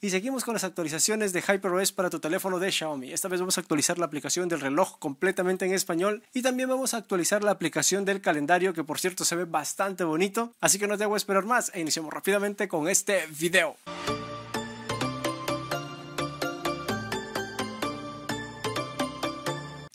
Y seguimos con las actualizaciones de HyperOS para tu teléfono de Xiaomi. Esta vez vamos a actualizar la aplicación del reloj completamente en español y también vamos a actualizar la aplicación del calendario que por cierto se ve bastante bonito. Así que no te hago esperar más e iniciamos rápidamente con este video.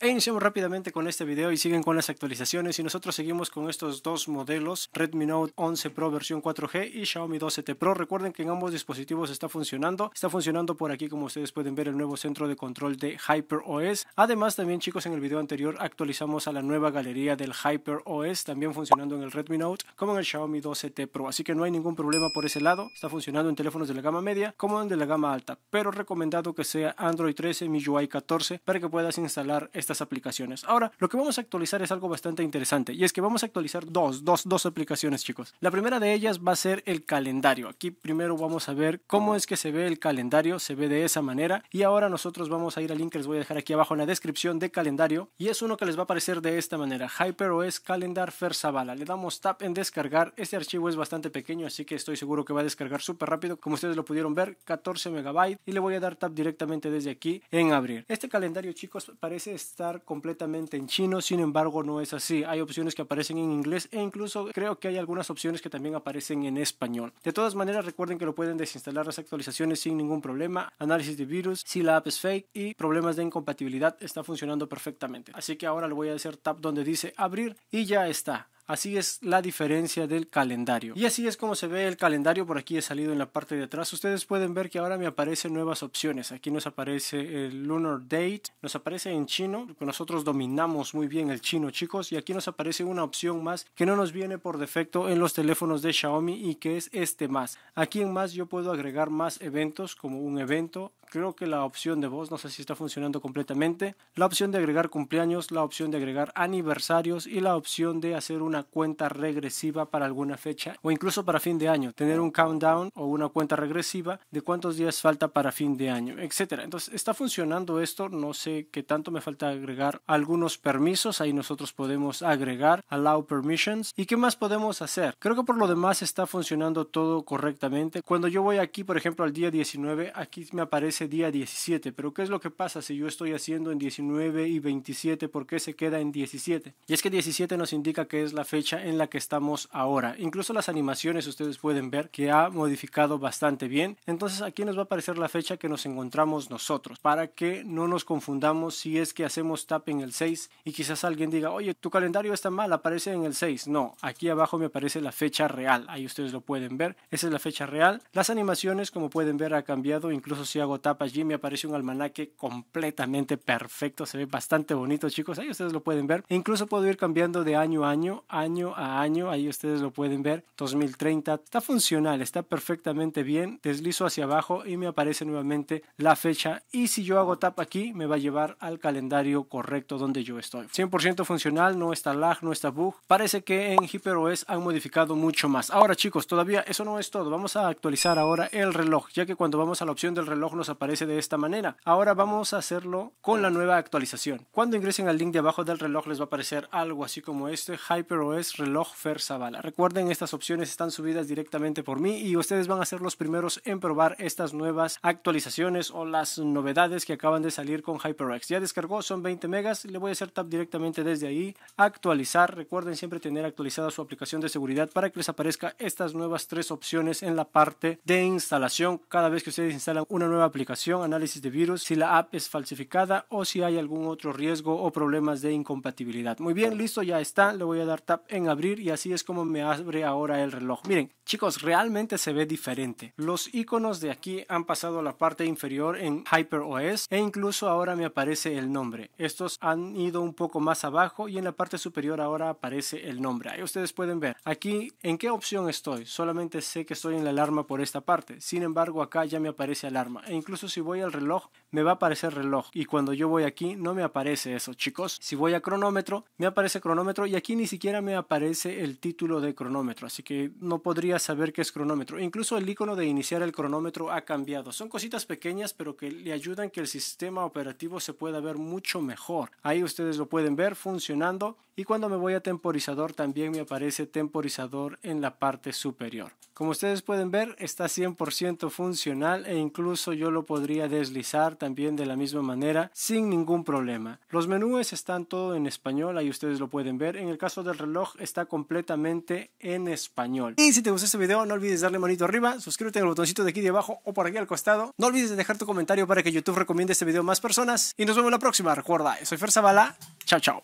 Iniciamos rápidamente con este video y siguen con las actualizaciones y nosotros seguimos con estos dos modelos Redmi Note 11 Pro versión 4G y Xiaomi 12T Pro. Recuerden que en ambos dispositivos está funcionando, está funcionando por aquí como ustedes pueden ver el nuevo centro de control de HyperOS. Además también chicos en el video anterior actualizamos a la nueva galería del HyperOS también funcionando en el Redmi Note como en el Xiaomi 12T Pro. Así que no hay ningún problema por ese lado, está funcionando en teléfonos de la gama media como en de la gama alta, pero recomendado que sea Android 13 UI 14 para que puedas instalar esta aplicaciones. Ahora, lo que vamos a actualizar es algo bastante interesante y es que vamos a actualizar dos, dos, dos aplicaciones, chicos. La primera de ellas va a ser el calendario. Aquí primero vamos a ver cómo es que se ve el calendario, se ve de esa manera y ahora nosotros vamos a ir al link que les voy a dejar aquí abajo en la descripción de calendario y es uno que les va a aparecer de esta manera, HyperOS Calendar Fersabala, Le damos tap en descargar. Este archivo es bastante pequeño, así que estoy seguro que va a descargar súper rápido, como ustedes lo pudieron ver, 14 megabytes y le voy a dar tap directamente desde aquí en abrir. Este calendario, chicos, parece estar completamente en chino, sin embargo no es así. Hay opciones que aparecen en inglés e incluso creo que hay algunas opciones que también aparecen en español. De todas maneras recuerden que lo pueden desinstalar las actualizaciones sin ningún problema, análisis de virus, si la app es fake y problemas de incompatibilidad está funcionando perfectamente. Así que ahora le voy a hacer tap donde dice abrir y ya está. Así es la diferencia del calendario. Y así es como se ve el calendario. Por aquí he salido en la parte de atrás. Ustedes pueden ver que ahora me aparecen nuevas opciones. Aquí nos aparece el Lunar Date. Nos aparece en chino. Nosotros dominamos muy bien el chino, chicos. Y aquí nos aparece una opción más que no nos viene por defecto en los teléfonos de Xiaomi y que es este más. Aquí en más yo puedo agregar más eventos como un evento. Creo que la opción de voz, no sé si está funcionando completamente. La opción de agregar cumpleaños, la opción de agregar aniversarios y la opción de hacer un cuenta regresiva para alguna fecha o incluso para fin de año, tener un countdown o una cuenta regresiva de cuántos días falta para fin de año, etcétera. Entonces, está funcionando esto, no sé qué tanto me falta agregar algunos permisos, ahí nosotros podemos agregar allow permissions y qué más podemos hacer. Creo que por lo demás está funcionando todo correctamente. Cuando yo voy aquí, por ejemplo, al día 19, aquí me aparece día 17, pero ¿qué es lo que pasa si yo estoy haciendo en 19 y 27? porque se queda en 17? Y es que 17 nos indica que es la fecha en la que estamos ahora. Incluso las animaciones ustedes pueden ver que ha modificado bastante bien. Entonces aquí nos va a aparecer la fecha que nos encontramos nosotros para que no nos confundamos si es que hacemos tap en el 6 y quizás alguien diga, oye, tu calendario está mal, aparece en el 6. No, aquí abajo me aparece la fecha real. Ahí ustedes lo pueden ver. Esa es la fecha real. Las animaciones, como pueden ver, ha cambiado. Incluso si hago tap allí me aparece un almanaque completamente perfecto. Se ve bastante bonito, chicos. Ahí ustedes lo pueden ver. incluso puedo ir cambiando de año a año año a año, ahí ustedes lo pueden ver, 2030, está funcional, está perfectamente bien, deslizo hacia abajo y me aparece nuevamente la fecha y si yo hago tap aquí me va a llevar al calendario correcto donde yo estoy. 100% funcional, no está lag, no está bug, parece que en HyperOS han modificado mucho más. Ahora chicos, todavía eso no es todo, vamos a actualizar ahora el reloj, ya que cuando vamos a la opción del reloj nos aparece de esta manera. Ahora vamos a hacerlo con la nueva actualización. Cuando ingresen al link de abajo del reloj les va a aparecer algo así como este, Hyper es reloj Fer Recuerden, estas opciones están subidas directamente por mí y ustedes van a ser los primeros en probar estas nuevas actualizaciones o las novedades que acaban de salir con HyperX. Ya descargó, son 20 megas, le voy a hacer tap directamente desde ahí, actualizar. Recuerden siempre tener actualizada su aplicación de seguridad para que les aparezca estas nuevas tres opciones en la parte de instalación. Cada vez que ustedes instalan una nueva aplicación, análisis de virus, si la app es falsificada o si hay algún otro riesgo o problemas de incompatibilidad. Muy bien, listo, ya está. Le voy a dar tap en abrir y así es como me abre ahora el reloj. Miren, chicos, realmente se ve diferente. Los iconos de aquí han pasado a la parte inferior en HyperOS e incluso ahora me aparece el nombre. Estos han ido un poco más abajo y en la parte superior ahora aparece el nombre. Ahí ustedes pueden ver. Aquí, ¿en qué opción estoy? Solamente sé que estoy en la alarma por esta parte. Sin embargo, acá ya me aparece alarma. E incluso si voy al reloj, me va a aparecer reloj. Y cuando yo voy aquí, no me aparece eso, chicos. Si voy a cronómetro, me aparece cronómetro y aquí ni siquiera me aparece el título de cronómetro, así que no podría saber qué es cronómetro. Incluso el icono de iniciar el cronómetro ha cambiado. Son cositas pequeñas, pero que le ayudan que el sistema operativo se pueda ver mucho mejor. Ahí ustedes lo pueden ver funcionando y cuando me voy a temporizador también me aparece temporizador en la parte superior. Como ustedes pueden ver, está 100% funcional e incluso yo lo podría deslizar también de la misma manera sin ningún problema. Los menús están todo en español, ahí ustedes lo pueden ver. En el caso del reloj está completamente en español. Y si te gustó este video, no olvides darle manito arriba, suscríbete al botoncito de aquí de abajo o por aquí al costado. No olvides dejar tu comentario para que YouTube recomiende este video a más personas. Y nos vemos la próxima. Recuerda, soy Fer Zavala. Chao, chao.